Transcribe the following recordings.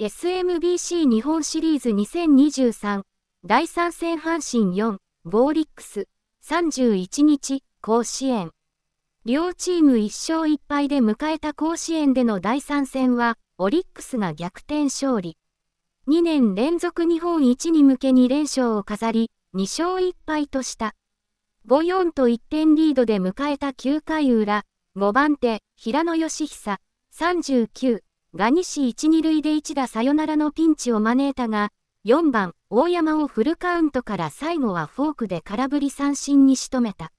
SMBC 日本シリーズ2023第3戦阪神4ボーリックス31日甲子園両チーム1勝1敗で迎えた甲子園での第3戦はオリックスが逆転勝利2年連続日本一に向け2連勝を飾り2勝1敗とした5-4と1点リードで迎えた9回裏5番手平野義久39が西1、2塁で1打サヨナラのピンチを招いたが、4番、大山をフルカウントから最後はフォークで空振り三振に仕留めた。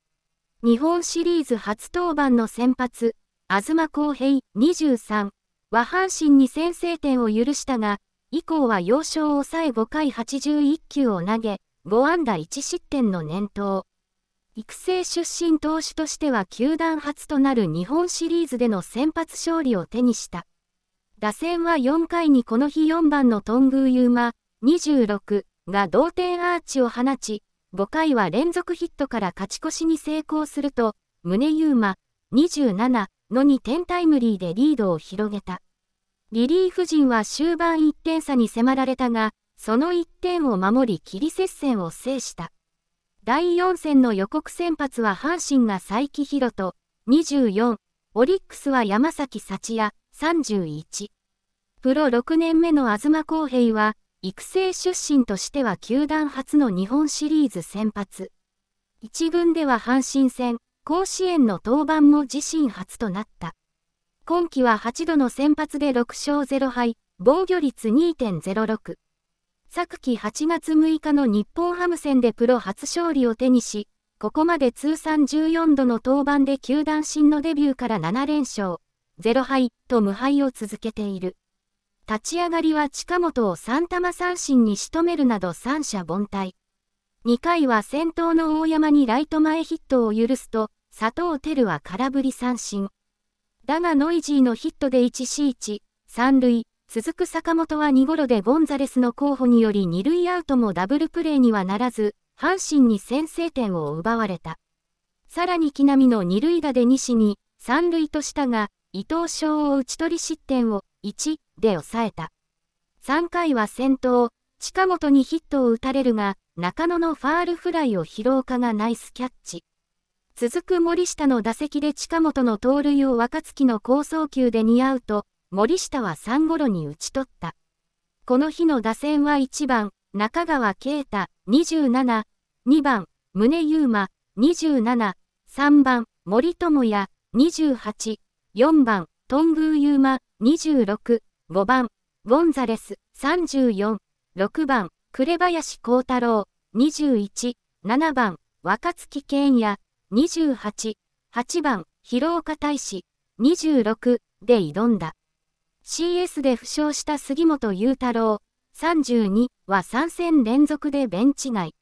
日本シリーズ初登板の先発、東光平23は阪神に先制点を許したが、以降は要所を抑え5回81球を投げ、5安打1失点の年頭。育成出身投手としては球団初となる日本シリーズでの先発勝利を手にした。打線は4回にこの日4番の頓宮優馬、26が同点アーチを放ち、5回は連続ヒットから勝ち越しに成功すると、宗優馬、27の2点タイムリーでリードを広げた。リリーフ陣は終盤1点差に迫られたが、その1点を守り切り接戦を制した。第4戦の予告先発は阪神が佐伯宏と、24、オリックスは山崎幸也、31。プロ6年目の東康平は、育成出身としては球団初の日本シリーズ先発。1軍では阪神戦、甲子園の登板も自身初となった。今季は8度の先発で6勝0敗、防御率2.06。昨季8月6日の日本ハム戦でプロ初勝利を手にし、ここまで通算14度の登板で球団新のデビューから7連勝。0敗と無敗を続けている。立ち上がりは近本を3玉三振に仕留めるなど三者凡退。2回は先頭の大山にライト前ヒットを許すと、佐藤輝は空振り三振。だがノイジーのヒットで 1C1、3塁、続く坂本は2頃でゴンザレスの候補により2塁アウトもダブルプレーにはならず、阪神に先制点を奪われた。さらに木浪の2塁打で西に、3塁としたが、伊藤翔を打ち取り失点を1で抑えた。3回は先頭、近本にヒットを打たれるが、中野のファールフライを広岡がナイスキャッチ。続く森下の打席で近本の盗塁を若月の好送球で似合うと、森下は3ゴロに打ち取った。この日の打線は1番、中川圭太、27、2番、宗優馬、27、3番、森友哉、28、4番、トングーユーマ、26、5番、ゴンザレス、34、6番、紅林光太郎、21、7番、若月健也、28、8番、広岡大使、26で挑んだ。CS で負傷した杉本裕太郎、32は3戦連続でベンチ外。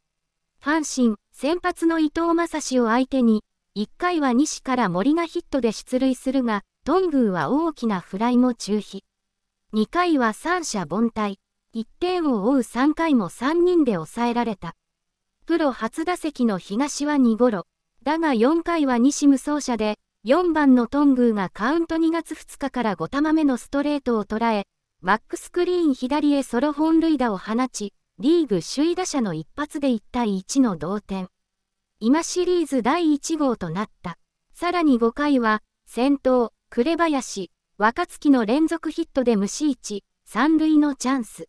阪神、先発の伊藤正史を相手に、1回は西から森がヒットで出塁するが、頓宮は大きなフライも中飛。2回は三者凡退。1点を追う3回も3人で抑えられた。プロ初打席の東は2ゴロ。だが4回は西無走者で、4番の頓宮がカウント2月2日から5玉目のストレートを捉え、バックスクリーン左へソロ本塁打を放ち、リーグ首位打者の一発で1対1の同点。今シリーズ第1号となった。さらに5回は、先頭、紅林、若月の連続ヒットで無視1、三塁のチャンス。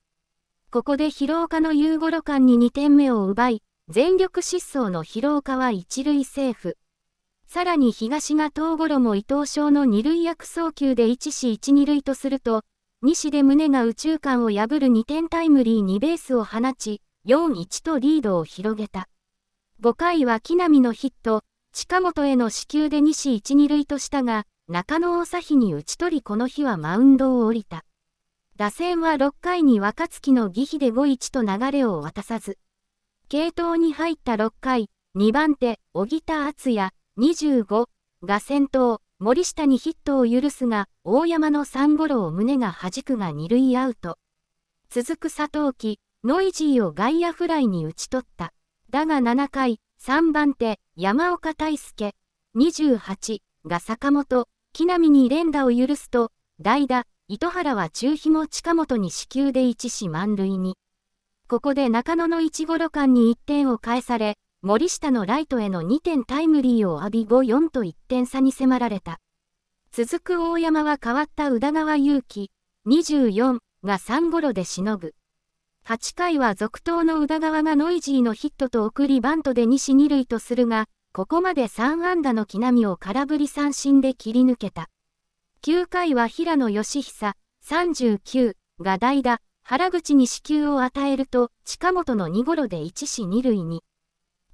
ここで広岡の夕ごろ間に2点目を奪い、全力疾走の広岡は一塁セーフ。さらに東が東五郎も伊藤翔の二塁悪送球で1死1二塁とすると、西で宗が宇宙間を破る2点タイムリー2ベースを放ち、4-1とリードを広げた。5回は木浪のヒット、近本への支給で西一二塁としたが、中野を佐に打ち取りこの日はマウンドを降りた。打線は6回に若月の義比で5-1と流れを渡さず、系統に入った6回、2番手、小木田敦也、25が先頭、森下にヒットを許すが、大山の3ゴロを胸が弾くが2塁アウト。続く佐藤木、ノイジーを外野フライに打ち取った。だが7回、3番手、山岡大輔、28が坂本、木浪に連打を許すと、代打、糸原は中日も近本に死球で1死満塁に。ここで中野の1ゴロ間に1点を返され、森下のライトへの2点タイムリーを浴び5-4と1点差に迫られた。続く大山は変わった宇田川祐希、24が3ゴロでしのぐ。8回は続投の宇田川がノイジーのヒットと送りバントで西2塁とするが、ここまで3安打の木浪を空振り三振で切り抜けた。9回は平野義久、39が代打、原口に死球を与えると、近本の2頃で1死2塁に。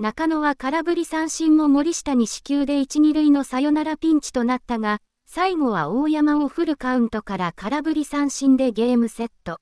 中野は空振り三振も森下に死球で1、2塁のサヨナラピンチとなったが、最後は大山をフルカウントから空振り三振でゲームセット。